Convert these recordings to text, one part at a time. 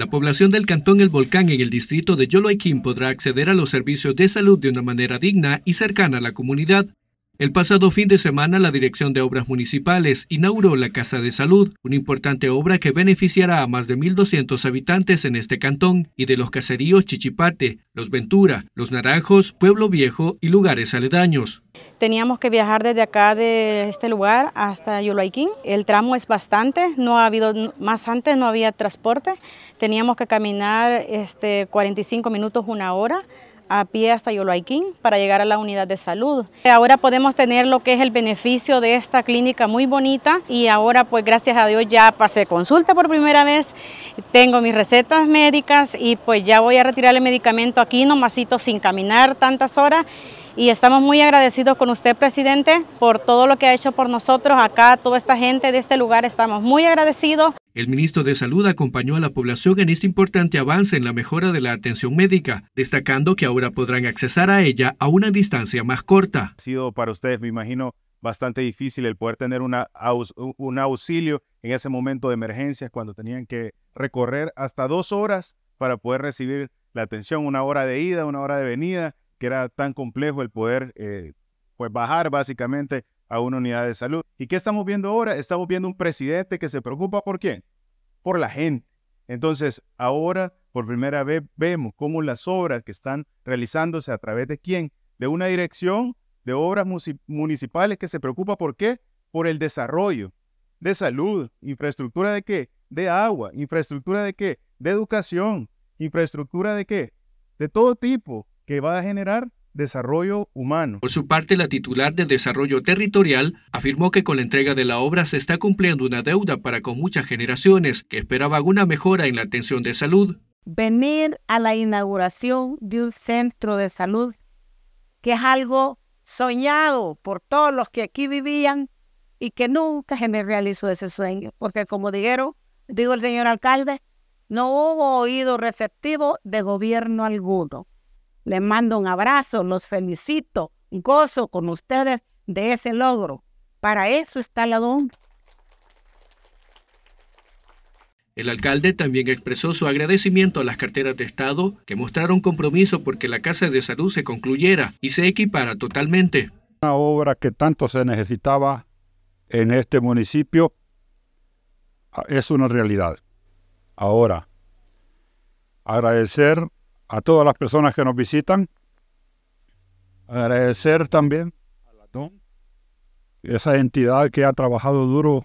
La población del Cantón El Volcán en el distrito de Yoloiquín podrá acceder a los servicios de salud de una manera digna y cercana a la comunidad, el pasado fin de semana, la Dirección de Obras Municipales inauguró la Casa de Salud, una importante obra que beneficiará a más de 1.200 habitantes en este cantón y de los caseríos Chichipate, Los Ventura, Los Naranjos, Pueblo Viejo y lugares aledaños. Teníamos que viajar desde acá, de este lugar, hasta Yoloaiquín. El tramo es bastante, no ha habido, más antes no había transporte. Teníamos que caminar este, 45 minutos, una hora a pie hasta Yoloaiquín para llegar a la unidad de salud. Ahora podemos tener lo que es el beneficio de esta clínica muy bonita y ahora pues gracias a Dios ya pasé consulta por primera vez, tengo mis recetas médicas y pues ya voy a retirar el medicamento aquí nomasito sin caminar tantas horas y estamos muy agradecidos con usted, presidente, por todo lo que ha hecho por nosotros acá, toda esta gente de este lugar, estamos muy agradecidos el ministro de Salud acompañó a la población en este importante avance en la mejora de la atención médica, destacando que ahora podrán accesar a ella a una distancia más corta. Ha sido para ustedes, me imagino, bastante difícil el poder tener un auxilio en ese momento de emergencias cuando tenían que recorrer hasta dos horas para poder recibir la atención, una hora de ida, una hora de venida, que era tan complejo el poder eh, pues bajar básicamente a una unidad de salud. ¿Y qué estamos viendo ahora? Estamos viendo un presidente que se preocupa por quién? Por la gente. Entonces, ahora por primera vez vemos cómo las obras que están realizándose a través de quién? De una dirección de obras municipales que se preocupa por qué? Por el desarrollo de salud, infraestructura de qué? De agua, infraestructura de qué? De educación, infraestructura de qué? De todo tipo que va a generar desarrollo humano. Por su parte, la titular de Desarrollo Territorial afirmó que con la entrega de la obra se está cumpliendo una deuda para con muchas generaciones que esperaban una mejora en la atención de salud. Venir a la inauguración de un centro de salud, que es algo soñado por todos los que aquí vivían y que nunca se me realizó ese sueño, porque como dijeron, digo el señor alcalde, no hubo oído receptivo de gobierno alguno. Les mando un abrazo, los felicito, gozo con ustedes de ese logro. Para eso está la don. El alcalde también expresó su agradecimiento a las carteras de Estado que mostraron compromiso porque la Casa de Salud se concluyera y se equipara totalmente. Una obra que tanto se necesitaba en este municipio ah, es una realidad. Ahora, agradecer a todas las personas que nos visitan. Agradecer también a DON, esa entidad que ha trabajado duro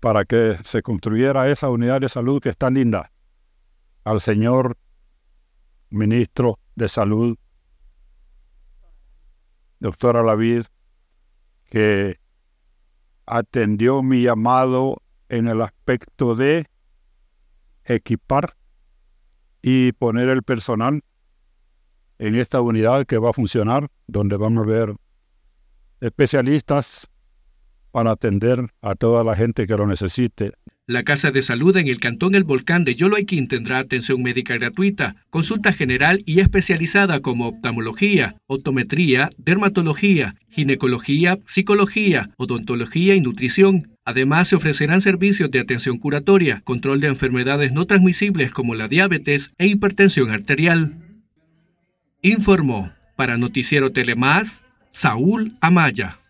para que se construyera esa unidad de salud que es tan linda. Al señor ministro de Salud, doctora Lavid, que atendió mi llamado en el aspecto de equipar y poner el personal en esta unidad que va a funcionar, donde vamos a ver especialistas para atender a toda la gente que lo necesite. La Casa de Salud en el Cantón El Volcán de Yoloaquín tendrá atención médica gratuita, consulta general y especializada como oftalmología, optometría, dermatología, ginecología, psicología, odontología y nutrición, Además, se ofrecerán servicios de atención curatoria, control de enfermedades no transmisibles como la diabetes e hipertensión arterial. Informó para Noticiero Telemás, Saúl Amaya.